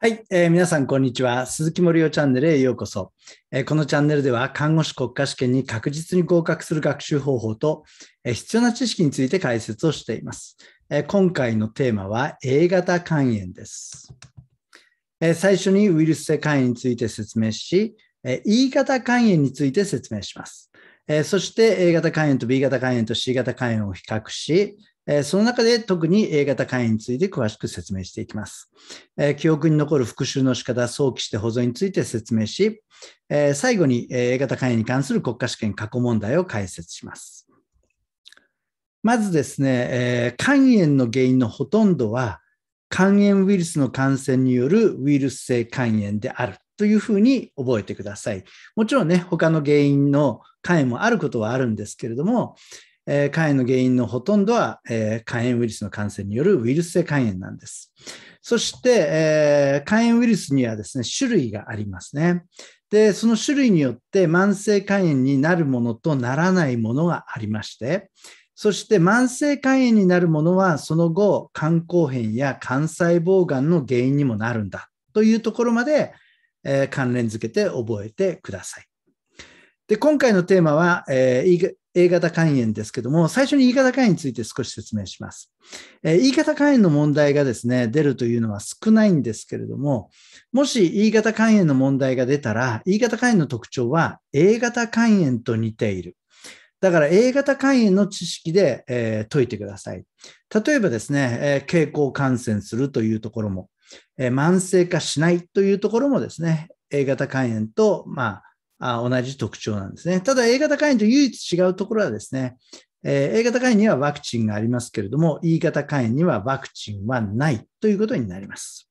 はい、えー、皆さん、こんにちは。鈴木森夫チャンネルへようこそ、えー、このチャンネルでは、看護師国家試験に確実に合格する学習方法と、えー、必要な知識について解説をしています。えー、今回のテーマは、A 型肝炎です、えー。最初にウイルス性肝炎について説明し、えー、E 型肝炎について説明します。えー、そして A 型肝炎と B 型肝炎と C 型肝炎を比較し、その中で特に A 型肝炎について詳しく説明していきます。記憶に残る復習の仕方、早期して保存について説明し、最後に A 型肝炎に関する国家試験過去問題を解説します。まずですね、肝炎の原因のほとんどは、肝炎ウイルスの感染によるウイルス性肝炎であるというふうに覚えてください。もちろんね、他の原因の肝炎もあることはあるんですけれども、え肝炎の原因のほとんどは、え肝炎ウイルスの感染によるウイルス性肝炎なんです。そして、え肝炎ウイルスにはですね、種類がありますね。で、その種類によって慢性肝炎になるものとならないものがありまして、そして慢性肝炎になるものはその後、肝硬変や肝細胞がんの原因にもなるんだというところまで、えー、関連づけて覚えてください。で今回のテーマは、えー、A 型肝炎ですけども、最初に E 型肝炎について少し説明します。え E 型肝炎の問題がですね、出るというのは少ないんですけれども、もし E 型肝炎の問題が出たら、E 型肝炎の特徴は A 型肝炎と似ている。だから A 型肝炎の知識で、えー、解いてください。例えばですね、えー、経口感染するというところも、えー、慢性化しないというところもですね、A 型肝炎と、まあ、あ同じ特徴なんですね。ただ A 型肝炎と唯一違うところはですね、え A 型肝炎にはワクチンがありますけれども、E 型肝炎にはワクチンはないということになります。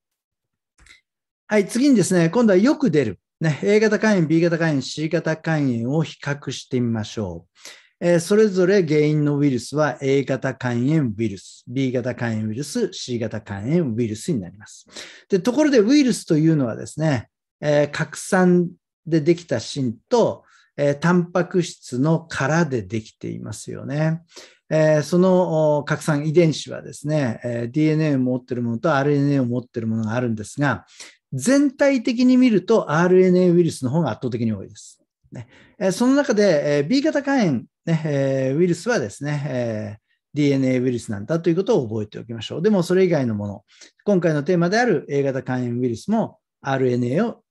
はい、次にですね、今度はよく出る、ね、A 型肝炎、B 型肝炎、C 型肝炎を比較してみましょう。えそれぞれ原因のウイルスは A 型肝炎ウイルス、B 型肝炎ウイルス、C 型肝炎ウイルスになります。でところでウイルスというのはですね、え拡散でできた芯と、えー、タンパク質の殻でできていますよね。えー、その拡散遺伝子はですね、えー、DNA を持っているものと RNA を持っているものがあるんですが、全体的に見ると RNA ウイルスの方が圧倒的に多いです。ね、えー、その中で、えー、B 型肝炎、ねえー、ウイルスはですね、えー DNA ウイルスなんだということを覚えておきましょう。でもそれ以外のもの、今回のテーマである A 型肝炎ウイルスも RNA を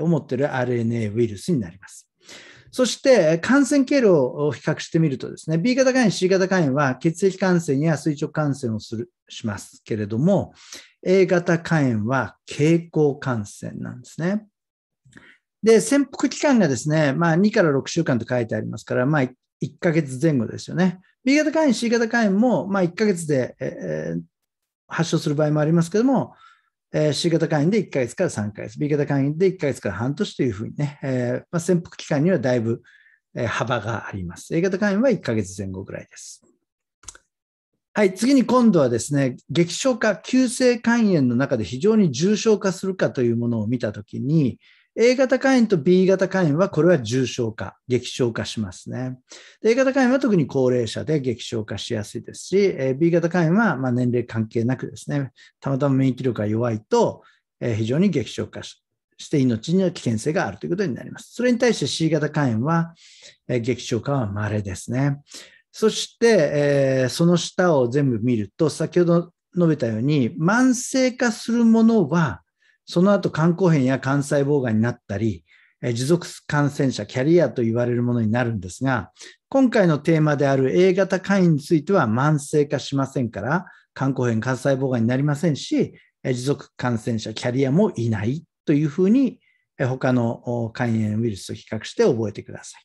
を持っている RNA ウイルスになります。そして感染経路を比較してみるとですね、B 型肝炎、C 型肝炎は血液感染や垂直感染をするしますけれども、A 型肝炎は経口感染なんですね。で、潜伏期間がですね、まあ2から6週間と書いてありますから、まあ1ヶ月前後ですよね。B 型肝炎、C 型肝炎も、まあ1ヶ月で、えー、発症する場合もありますけども、え C 型肝炎で1ヶ月から3ヶ月、B 型肝炎で1ヶ月から半年というふうにね、えまあ、潜伏期間にはだいぶ幅があります。A 型肝炎は1ヶ月前後ぐらいです。はい、次に今度はですね、激症化、急性肝炎の中で非常に重症化するかというものを見たときに、A 型肝炎と B 型肝炎は、これは重症化、激症化しますね。A 型肝炎は特に高齢者で激症化しやすいですし、B 型肝炎はま年齢関係なくですね、たまたま免疫力が弱いと、非常に激症化して命には危険性があるということになります。それに対して C 型肝炎は、激症化は稀ですね。そして、その下を全部見ると、先ほど述べたように、慢性化するものは、その後肝硬変や肝細胞がんになったり、持続感染者、キャリアと言われるものになるんですが、今回のテーマである A 型肝炎については慢性化しませんから、肝硬変、肝細胞がんになりませんし、持続感染者、キャリアもいないというふうに、他の肝炎ウイルスと比較して覚えてください。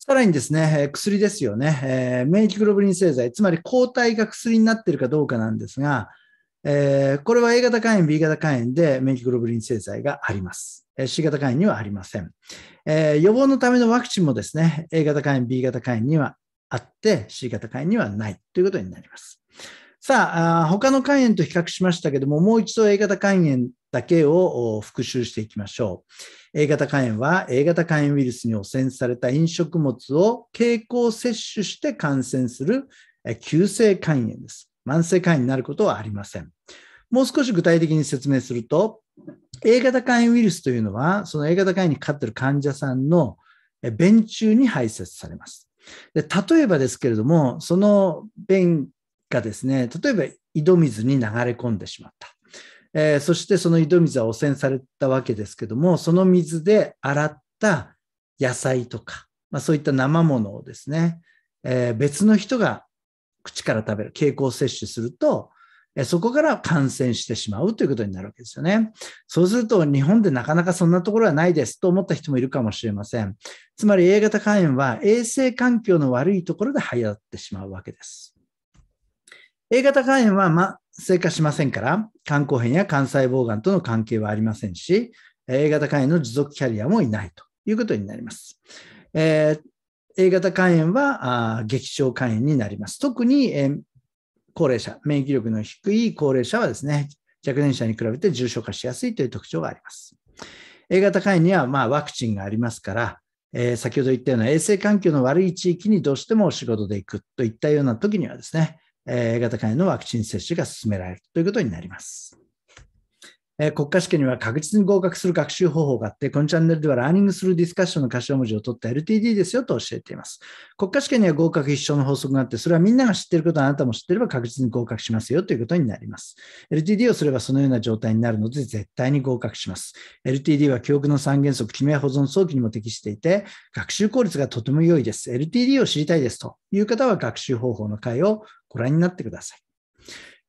さらにですね、薬ですよね。免疫グロブリン製剤、つまり抗体が薬になっているかどうかなんですが、えー、これは A 型肝炎、B 型肝炎で免疫グロブリン製剤があります。C 型肝炎にはありません。えー、予防のためのワクチンもですね、A 型肝炎、B 型肝炎にはあって、C 型肝炎にはないということになります。さあ、他の肝炎と比較しましたけども、もう一度 A 型肝炎だけを復習していきましょう。A 型肝炎は A 型肝炎ウイルスに汚染された飲食物を経口摂取して感染する急性肝炎です。性肝炎になることはありません。もう少し具体的に説明すると、A 型肝炎ウイルスというのは、その A 型肝炎にかかっている患者さんの便中に排泄されます。で例えばですけれども、その便がですね、例えば井戸水に流れ込んでしまった。えー、そしてその井戸水は汚染されたわけですけども、その水で洗った野菜とか、まあ、そういった生ものをですね、えー、別の人が口から食べる、経口摂取すると、そこから感染してしまうということになるわけですよね。そうすると、日本でなかなかそんなところはないですと思った人もいるかもしれません。つまり A 型肝炎は衛生環境の悪いところで流行ってしまうわけです。A 型肝炎は、ま、性化しませんから、肝硬変や肝細胞がんとの関係はありませんし、A 型肝炎の持続キャリアもいないということになります。えー A 型肝炎は劇症肝炎になります。特に、えー、高齢者、免疫力の低い高齢者はですね、若年者に比べて重症化しやすいという特徴があります。A 型肝炎には、まあ、ワクチンがありますから、えー、先ほど言ったような衛生環境の悪い地域にどうしても仕事で行くといったような時にはですね、A 型肝炎のワクチン接種が進められるということになります。え国家試験には確実に合格する学習方法があって、このチャンネルではラーニングするディスカッションの頭文字を取った LTD ですよと教えています。国家試験には合格必勝の法則があって、それはみんなが知っていることあなたも知っていれば確実に合格しますよということになります。LTD をすればそのような状態になるので絶対に合格します。LTD は記憶の三原則、記名保存早期にも適していて、学習効率がとても良いです。LTD を知りたいですという方は学習方法の回をご覧になってください。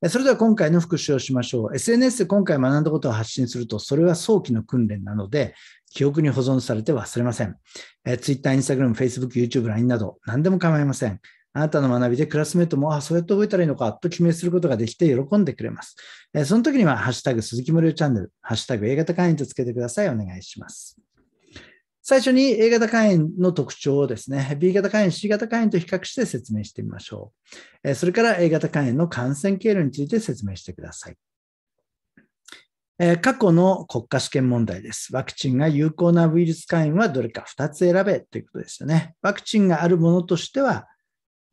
それでは今回の復習をしましょう。SNS で今回学んだことを発信すると、それは早期の訓練なので、記憶に保存されて忘れません。え Twitter、Instagram、Facebook、YouTube、LINE など、何でも構いません。あなたの学びでクラスメートも、あ、そうやって覚えたらいいのかと決めすることができて喜んでくれます。えその時には、ハッシュタグ鈴木森生チャンネル、ハッシュタグ A 型会員とつけてください。お願いします。最初に A 型肝炎の特徴をですね、B 型肝炎、C 型肝炎と比較して説明してみましょう。それから A 型肝炎の感染経路について説明してください。過去の国家試験問題です。ワクチンが有効なウイルス肝炎はどれか2つ選べということですよね。ワクチンがあるものとしては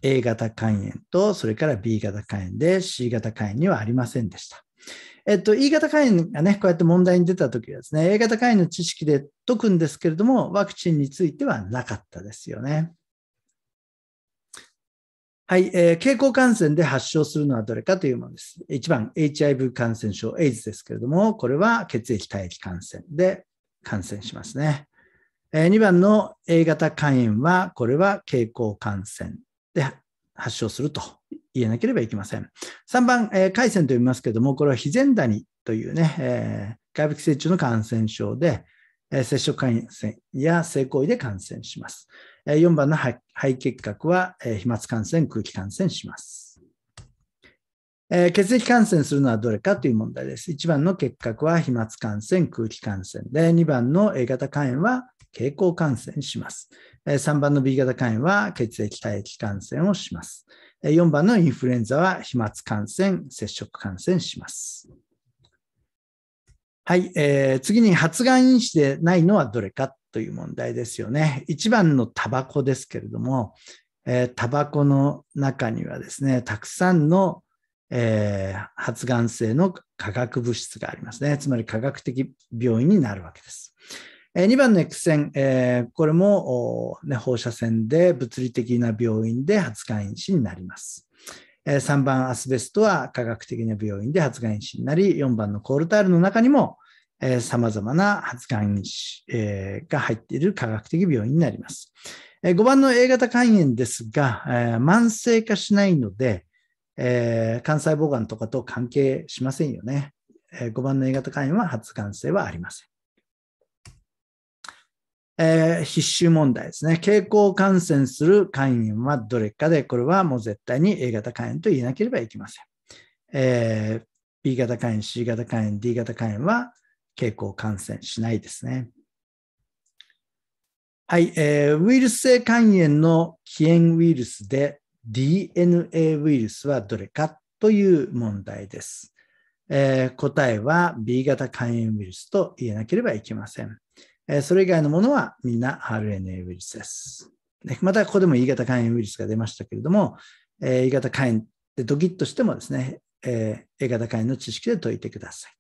A 型肝炎と、それから B 型肝炎で C 型肝炎にはありませんでした。えっと、E 型肝炎がね、こうやって問題に出たときはですね、A 型肝炎の知識で解くんですけれども、ワクチンについてはなかったですよね。はい、えー、経口感染で発症するのはどれかというものです。1番、HIV 感染症、AIDS ですけれども、これは血液体液感染で感染しますね。えー、2番の A 型肝炎は、これは経口感染で発症すると言えなければいけません。3番、えー、回線と言いますけども、これは非善谷というね、えー、外部寄生虫の感染症で、えー、接触感染や性行為で感染します。えー、4番の肺結核は、えー、飛沫感染、空気感染します。えー、血液感染するのはどれかという問題です。1番の結核は飛沫感染、空気感染で、2番の A 型肝炎は経口感染します。3番の B 型肝炎は血液体液感染をします。4番のインフルエンザは飛沫感染、接触感染します。はい、えー、次に発がん因子でないのはどれかという問題ですよね。1番のタバコですけれども、えー、タバコの中にはですね、たくさんの、えー、発がん性の化学物質がありますね。つまり化学的病院になるわけです。2番の X 線、えこれも、ね、放射線で物理的な病院で発がん因子になります。え3番アスベストは科学的な病院で発がん因子になり、4番のコールタールの中にも、え様々な発がん因子、が入っている科学的病院になります。え5番の A 型肝炎ですが、え慢性化しないので、え細胞がんとかと関係しませんよね。え5番の A 型肝炎は発がん性はありません。えー、必修問題ですね。経口感染する肝炎はどれかで、これはもう絶対に A 型肝炎と言えなければいけません。えー、B 型肝炎、C 型肝炎、D 型肝炎は経口感染しないですね。はい、えー、ウイルス性肝炎の起炎ウイルスで DNA ウイルスはどれかという問題です。えー、答えは B 型肝炎ウイルスと言えなければいけません。えそれ以外のものはみんな RNA ウイルスです。またここでも E 型肝炎ウイルスが出ましたけれども、え E 型肝炎でドキッとしてもですね、え A 型肝炎の知識で解いてください。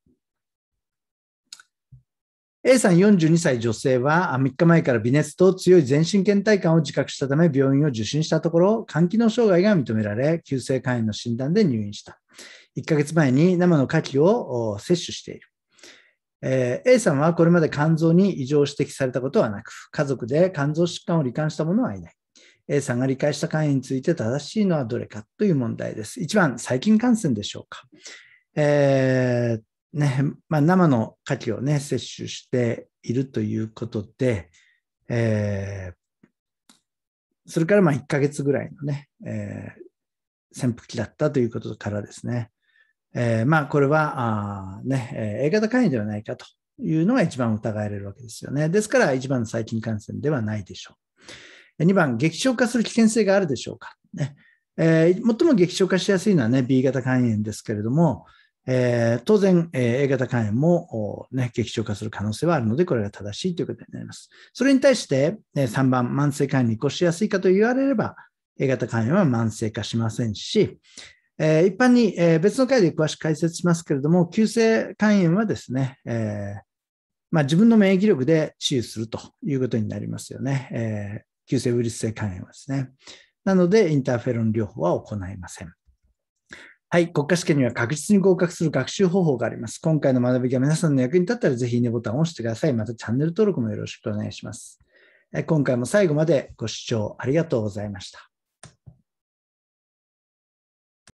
A さん42歳女性は3日前から微熱と強い全身倦怠感を自覚したため病院を受診したところ肝機能障害が認められ急性肝炎の診断で入院した1ヶ月前に生の牡蠣を摂取しているえー、A さんはこれまで肝臓に異常を指摘されたことはなく、家族で肝臓疾患を罹患した者はいない。A さんが理解した肝炎について正しいのはどれかという問題です。1番、細菌感染でしょうか。えーねまあ、生の牡蠣を、ね、摂取しているということで、えー、それからま1ヶ月ぐらいのね、えー、潜伏期だったということからですね、えー、まあこれはあ、ね、A 型肝炎ではないかというのが一番疑われるわけですよね。ですから一番の細菌感染ではないでしょう。2番、激症化する危険性があるでしょうか。ねえー、最も激症化しやすいのは、ね、B 型肝炎ですけれども、えー、当然、え A 型肝炎も、ね、激症化する可能性はあるので、これが正しいということになります。それに対して、え3番、慢性肝炎に移行しやすいかと言われれば、A 型肝炎は慢性化しませんし、えー、一般に、えー、別の回で詳しく解説しますけれども、急性肝炎はですね、えー、まあ、自分の免疫力で治癒するということになりますよね。え急性ウイルス性肝炎はですね。なので、インターフェロン療法は行いません。はい、国家試験には確実に合格する学習方法があります。今回の学びが皆さんの役に立ったら、ぜひいいねボタンを押してください。またチャンネル登録もよろしくお願いします。今回も最後までご視聴ありがとうございました。